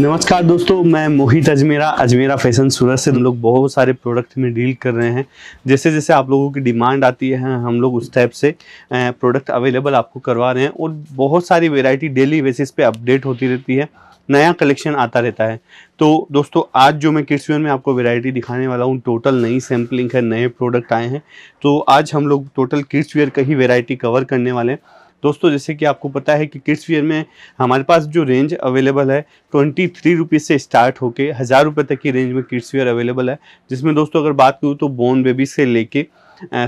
नमस्कार दोस्तों मैं मोहित अजमेरा अजमेरा फैशन सूरत से हम लोग बहुत सारे प्रोडक्ट में डील कर रहे हैं जैसे जैसे आप लोगों की डिमांड आती है हम लोग उस टाइप से प्रोडक्ट अवेलेबल आपको करवा रहे हैं और बहुत सारी वेराइटी डेली बेसिस पे अपडेट होती रहती है नया कलेक्शन आता रहता है तो दोस्तों आज जो मैं किड्स में आपको वेरायटी दिखाने वाला हूँ टोटल नई सैम्पलिंग है नए प्रोडक्ट आए हैं तो आज हम लोग टोटल किड्स का ही वेरायटी कवर करने वाले हैं दोस्तों जैसे कि आपको पता है कि किड्स वियर में हमारे पास जो रेंज अवेलेबल है ट्वेंटी थ्री रुपीज़ से स्टार्ट होकर हज़ार रुपये तक की रेंज में किड्स वियर अवेलेबल है जिसमें दोस्तों अगर बात करूँ तो बोन बेबी से लेके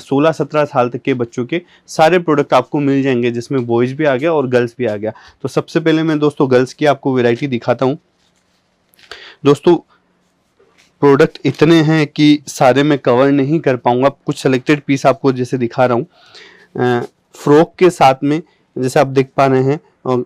सोलह सत्रह साल तक के बच्चों के सारे प्रोडक्ट आपको मिल जाएंगे जिसमें बॉयज़ भी आ गया और गर्ल्स भी आ गया तो सबसे पहले मैं दोस्तों गर्ल्स की आपको वेराइटी दिखाता हूँ दोस्तों प्रोडक्ट इतने हैं कि सारे मैं कवर नहीं कर पाऊँगा कुछ सेलेक्टेड पीस आपको जैसे दिखा रहा हूँ फ्रॉक के साथ में जैसे आप देख पा रहे हैं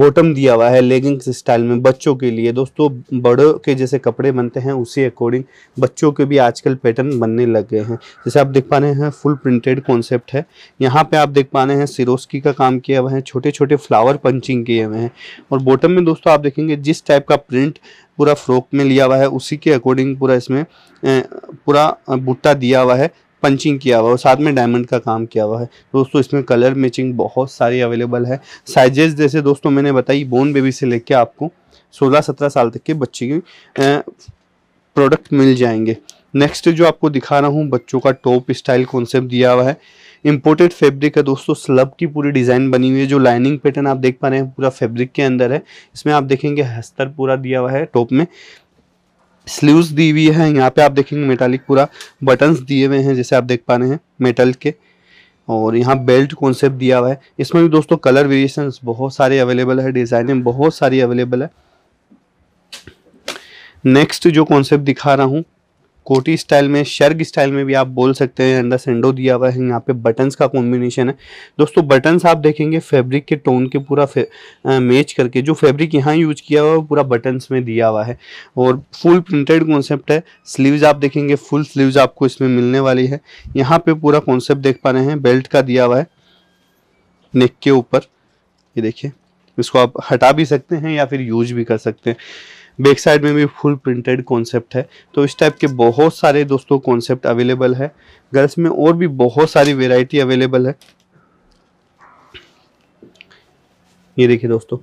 बॉटम दिया हुआ है लेगिंग्स स्टाइल में बच्चों के लिए दोस्तों बड़ों के जैसे कपड़े बनते हैं उसी अकॉर्डिंग बच्चों के भी आजकल पैटर्न बनने लग गए हैं जैसे आप देख पा रहे हैं फुल प्रिंटेड कॉन्सेप्ट है यहाँ पे आप देख पा रहे हैं सिरोस्की का काम किया हुआ है छोटे छोटे फ्लावर पंचिंग किए हुए हैं और बॉटम में दोस्तों आप देखेंगे जिस टाइप का प्रिंट पूरा फ्रॉक में लिया हुआ है उसी के अकॉर्डिंग पूरा इसमें पूरा बुट्टा दिया हुआ है पंचिंग किया हुआ है और साथ में डायमंड का काम किया हुआ है दोस्तों इसमें कलर मैचिंग बहुत सारी अवेलेबल है साइजेस जैसे दोस्तों मैंने बताई बोन बेबी से लेके आपको 16-17 साल तक के बच्चे की प्रोडक्ट मिल जाएंगे नेक्स्ट जो आपको दिखा रहा हूँ बच्चों का टॉप स्टाइल कॉन्सेप्ट दिया हुआ है इम्पोर्टेड फैब्रिक है दोस्तों स्लब की पूरी डिज़ाइन बनी हुई है जो लाइनिंग पैटर्न आप देख पा रहे हैं पूरा फैब्रिक के अंदर है इसमें आप देखेंगे हस्तर पूरा दिया हुआ है टॉप में स्लीव्स दी हुई है यहाँ पे आप देखेंगे मेटालिक पूरा बटन्स दिए हुए हैं जैसे आप देख पा रहे हैं मेटल के और यहाँ बेल्ट कॉन्सेप्ट दिया हुआ है इसमें भी दोस्तों कलर वेरिएशन बहुत सारे अवेलेबल है डिज़ाइनें बहुत सारी अवेलेबल है नेक्स्ट जो कॉन्सेप्ट दिखा रहा हूँ कोटी स्टाइल में शर्ग स्टाइल में भी आप बोल सकते हैं अंदर सेंडो दिया हुआ है यहाँ पे बटन्स का कॉम्बिनेशन है दोस्तों बटन्स आप देखेंगे फैब्रिक के टोन के पूरा मैच करके जो फैब्रिक यहाँ यूज किया हुआ है पूरा बटन्स में दिया हुआ है और फुल प्रिंटेड कॉन्सेप्ट है स्लीव्स आप देखेंगे फुल स्लीव्स आपको इसमें मिलने वाली है यहाँ पे पूरा कॉन्सेप्ट देख पा रहे हैं बेल्ट का दिया हुआ है नेक के ऊपर ये देखिए इसको आप हटा भी सकते हैं या फिर यूज भी कर सकते हैं बैक साइड में भी फुल प्रिंटेड कॉन्सेप्ट है तो इस टाइप के बहुत सारे दोस्तों कॉन्सेप्ट अवेलेबल है गर्ल्स में और भी बहुत सारी वेराइटी अवेलेबल है ये देखिए दोस्तों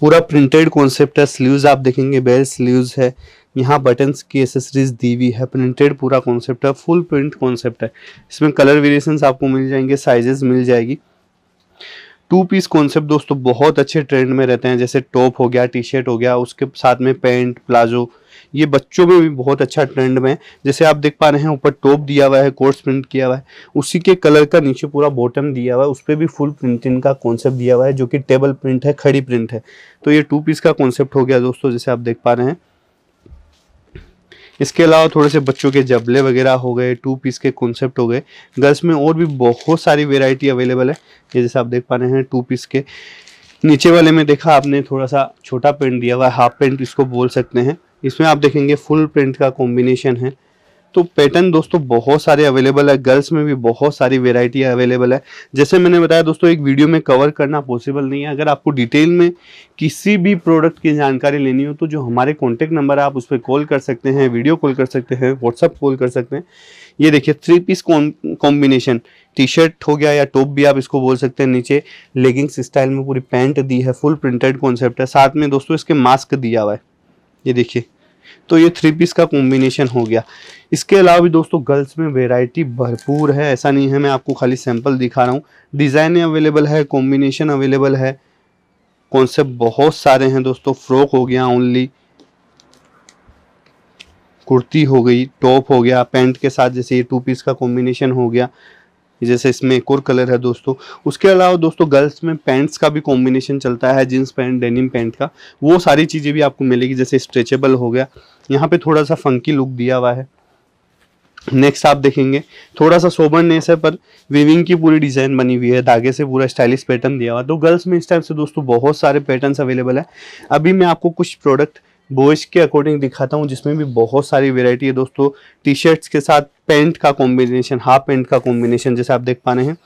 पूरा प्रिंटेड कॉन्सेप्ट है स्लीव आप देखेंगे बेल स्लीव है यहाँ बटन्स की एसेसरीज दी हुई है प्रिंटेड पूरा कॉन्सेप्ट है फुल प्रिंट कॉन्सेप्ट है इसमें कलर वेरिएशंस आपको मिल जाएंगे साइजेस मिल जाएगी टू पीस कॉन्सेप्ट दोस्तों बहुत अच्छे ट्रेंड में रहते हैं जैसे टॉप हो गया टी शर्ट हो गया उसके साथ में पैंट प्लाजो ये बच्चों में भी बहुत अच्छा ट्रेंड में है जैसे आप देख पा रहे हैं ऊपर टॉप दिया हुआ है कोर्स प्रिंट किया हुआ है उसी के कलर का नीचे पूरा बॉटम दिया हुआ है उस पर भी फुल प्रिंटिंग का कॉन्सेप्ट दिया हुआ है जो कि टेबल प्रिंट है खड़ी प्रिंट है तो ये टू पीस का कॉन्सेप्ट हो गया दोस्तों जैसे आप देख पा रहे हैं इसके अलावा थोड़े से बच्चों के जबले वगैरह हो गए टू पीस के कॉन्सेप्ट हो गए गर्ल्स में और भी बहुत सारी वेराइटी अवेलेबल है ये जैसे आप देख पा रहे हैं टू पीस के नीचे वाले में देखा आपने थोड़ा सा छोटा प्रिंट दिया हुआ है हाफ पेंट इसको बोल सकते हैं इसमें आप देखेंगे फुल प्रिंट का कॉम्बिनेशन है तो पैटर्न दोस्तों बहुत सारे अवेलेबल है गर्ल्स में भी बहुत सारी वेराइटी अवेलेबल है जैसे मैंने बताया दोस्तों एक वीडियो में कवर करना पॉसिबल नहीं है अगर आपको डिटेल में किसी भी प्रोडक्ट की जानकारी लेनी हो तो जो हमारे कॉन्टैक्ट नंबर है आप उस पर कॉल कर सकते हैं वीडियो कॉल कर सकते हैं व्हाट्सअप कॉल कर सकते हैं ये देखिए three piece combination T shirt हो गया या टॉप भी आप इसको बोल सकते हैं नीचे लेगिंग्स स्टाइल में पूरी पैंट दी है फुल प्रिंटेड कॉन्सेप्ट है साथ में दोस्तों इसके मास्क दिया हुआ है ये देखिए तो ये थ्री पीस का कॉम्बिनेशन हो गया इसके अलावा भी दोस्तों गर्ल्स में वेराइटी भरपूर है ऐसा नहीं है मैं आपको खाली सैंपल दिखा रहा हूँ डिजाइन अवेलेबल है कॉम्बिनेशन अवेलेबल है कॉन्सेप्ट बहुत सारे हैं दोस्तों फ्रॉक हो गया ओनली कुर्ती हो गई टॉप हो गया पैंट के साथ जैसे ये टू पीस का कॉम्बिनेशन हो गया जैसे इसमें एक और कलर है दोस्तों उसके अलावा दोस्तों गर्ल्स में पैंट्स का भी कॉम्बिनेशन चलता है जीन्स पैंट डेनिम पैंट का वो सारी चीज़ें भी आपको मिलेगी जैसे स्ट्रेचेबल हो गया यहाँ पे थोड़ा सा फंकी लुक दिया हुआ है नेक्स्ट आप देखेंगे थोड़ा सा सोबरनेस है पर वीविंग की पूरी डिज़ाइन बनी हुई है धागे से पूरा स्टाइलिश पैटर्न दिया हुआ तो गर्ल्स में इस टाइप से दोस्तों बहुत सारे पैटर्न्स अवेलेबल है अभी मैं आपको कुछ प्रोडक्ट बोइश के अकॉर्डिंग दिखाता हूँ जिसमें भी बहुत सारी वेरायटी है दोस्तों टी शर्ट्स के साथ पेंट का कॉम्बिनेशन हाफ पेंट का कॉम्बिनेशन जैसे आप देख पा रहे हैं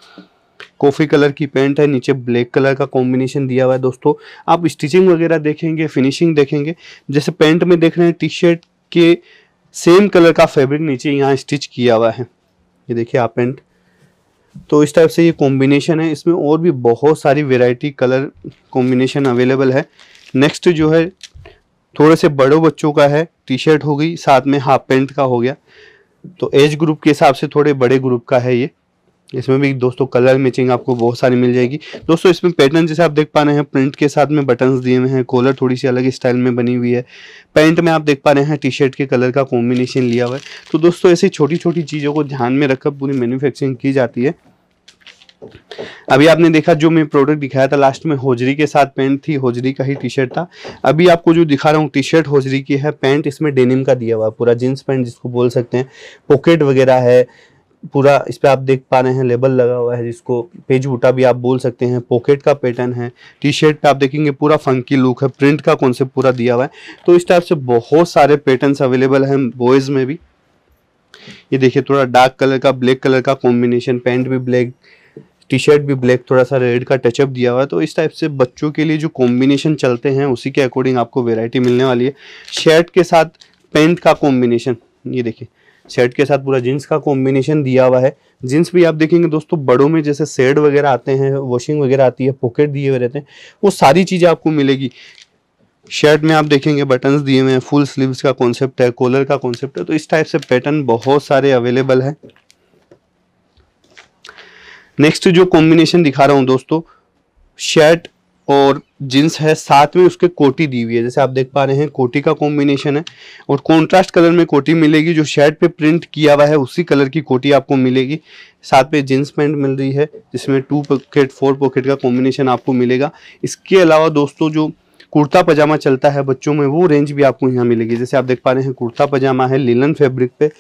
कॉफ़ी कलर की पेंट है नीचे ब्लैक कलर का कॉम्बिनेशन दिया हुआ है दोस्तों आप स्टिचिंग वगैरह देखेंगे फिनिशिंग देखेंगे जैसे पेंट में देख रहे हैं टी शर्ट के सेम कलर का फैब्रिक नीचे यहाँ स्टिच किया हुआ है ये देखिए आप पेंट तो इस टाइप से ये कॉम्बिनेशन है इसमें और भी बहुत सारी वेराइटी कलर कॉम्बिनेशन अवेलेबल है नेक्स्ट जो है थोड़े से बड़ों बच्चों का है टी शर्ट हो गई साथ में हाफ पेंट का हो गया तो एज ग्रुप के हिसाब से थोड़े बड़े ग्रुप का है ये इसमें भी दोस्तों कलर मैचिंग आपको बहुत सारी मिल जाएगी दोस्तों इसमें पैटर्न जैसे आप देख पा रहे हैं प्रिंट के साथ में बटन्स दिए हुए हैं कॉलर थोड़ी सी अलग स्टाइल में बनी हुई है पैंट में आप देख पा रहे हैं टी शर्ट के कलर का कॉम्बिनेशन लिया हुआ है तो दोस्तों ऐसी छोटी छोटी चीज़ों को ध्यान में रखकर पूरी मैन्युफैक्चरिंग की जाती है अभी आपने देखा जो मैं प्रोडक्ट दिखाया था लास्ट में होजरी के साथ पैंट थी होजरी का ही टी शर्ट था अभी आपको जो दिखा रहा हूँ टी शर्ट होजरी की है पैंट इसमें डेनिम का दिया हुआ पूरा जीन्स पैंट जिसको बोल सकते हैं पॉकेट वगैरह है पूरा इस पर आप देख पा रहे हैं लेबल लगा हुआ है जिसको पेज बूटा भी आप बोल सकते हैं पॉकेट का पैटर्न है टी शर्ट पे आप देखेंगे पूरा फंकी लुक है प्रिंट का कॉन्सेप्ट पूरा दिया हुआ है तो इस टाइप से बहुत सारे पैटर्न्स अवेलेबल हैं बॉयज़ में भी ये देखिए थोड़ा डार्क कलर का ब्लैक कलर का कॉम्बिनेशन पैंट भी ब्लैक टी शर्ट भी ब्लैक थोड़ा सा रेड का टचअप दिया हुआ है तो इस टाइप से बच्चों के लिए जो कॉम्बिनेशन चलते हैं उसी के अकॉर्डिंग आपको वेराइटी मिलने वाली है शर्ट के साथ पेंट का कॉम्बिनेशन ये देखिए शर्ट के साथ पूरा जींस का कॉम्बिनेशन दिया हुआ है जींस भी आप देखेंगे दोस्तों बड़ों में जैसे सेड वगैरह आते हैं वॉशिंग वगैरह आती है पॉकेट दिए हुए रहते हैं वो सारी चीज़ें आपको मिलेगी शर्ट में आप देखेंगे बटन्स दिए हुए हैं फुल स्लीव्स का कॉन्सेप्ट है कॉलर का कॉन्सेप्ट है तो इस टाइप से पैटर्न बहुत सारे अवेलेबल है नेक्स्ट जो कॉम्बिनेशन दिखा रहा हूँ दोस्तों शर्ट और जींस है साथ में उसके कोटी दी हुई है जैसे आप देख पा रहे हैं कोटी का कॉम्बिनेशन है और कॉन्ट्रास्ट कलर में कोटी मिलेगी जो शर्ट पे प्रिंट किया हुआ है उसी कलर की कोटी आपको मिलेगी साथ में जींस पैंट मिल रही है जिसमें टू पॉकेट फोर पॉकेट का कॉम्बिनेशन आपको मिलेगा इसके अलावा दोस्तों जो कुर्ता पजामा चलता है बच्चों में वो रेंज भी आपको यहाँ मिलेगी जैसे आप देख पा रहे हैं कुर्ता पजामा है लीलन फैब्रिक पे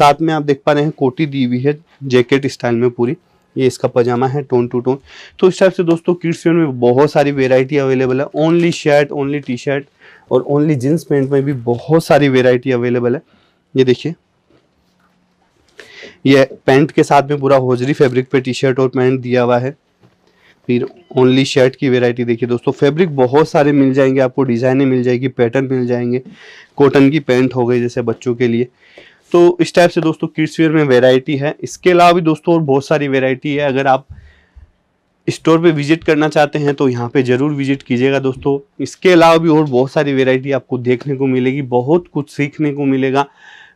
साथ में आप देख पा रहे हैं कोटी दी हुई है जैकेट स्टाइल में पूरी ये इसका पजामा है टोन टू टोन तो इस टाइप से दोस्तों किड्स वेयर में बहुत सारी वेरायटी अवेलेबल है only shirt only T shirt और ओनली जीन्स पेंट में भी बहुत सारी वेरायटी अवेलेबल है ये देखिए ये पैंट के साथ में पूरा होजरी फैब्रिक पे टी शर्ट और पैंट दिया हुआ है फिर ओनली शर्ट की वेरायटी देखिए दोस्तों फैब्रिक बहुत सारे मिल जाएंगे आपको डिजाइने मिल जाएगी पैटर्न मिल जाएंगे कॉटन की पैंट हो गई जैसे बच्चों के लिए तो इस टाइप से दोस्तों किड्सवेयर में वेराइटी है इसके अलावा भी दोस्तों और बहुत सारी वेराइटी है अगर आप स्टोर पे विजिट करना चाहते हैं तो यहाँ पे ज़रूर विजिट कीजिएगा दोस्तों इसके अलावा भी और बहुत सारी वेरायटी आपको देखने को मिलेगी बहुत कुछ सीखने को मिलेगा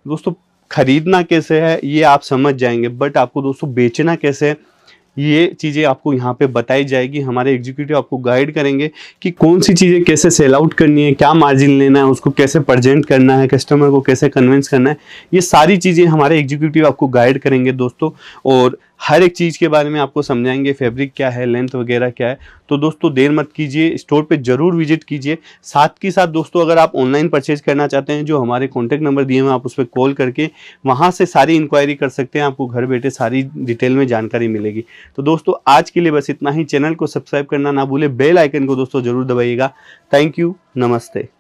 दोस्तों खरीदना कैसे है ये आप समझ जाएंगे बट आपको दोस्तों बेचना कैसे है ये चीज़ें आपको यहाँ पे बताई जाएगी हमारे एग्जीक्यूटिव आपको गाइड करेंगे कि कौन सी चीज़ें कैसे सेल आउट करनी है क्या मार्जिन लेना है उसको कैसे प्रजेंट करना है कस्टमर को कैसे कन्विंस करना है ये सारी चीज़ें हमारे एग्जीक्यूटिव आपको गाइड करेंगे दोस्तों और हर एक चीज़ के बारे में आपको समझाएंगे फैब्रिक क्या है लेंथ वगैरह क्या है तो दोस्तों देर मत कीजिए स्टोर पे ज़रूर विजिट कीजिए साथ के साथ दोस्तों अगर आप ऑनलाइन परचेज करना चाहते हैं जो हमारे कॉन्टैक्ट नंबर दिए हैं आप उस पर कॉल करके वहाँ से सारी इंक्वायरी कर सकते हैं आपको घर बैठे सारी डिटेल में जानकारी मिलेगी तो दोस्तों आज के लिए बस इतना ही चैनल को सब्सक्राइब करना ना भूले बेल आइकन को दोस्तों ज़रूर दबाइएगा थैंक यू नमस्ते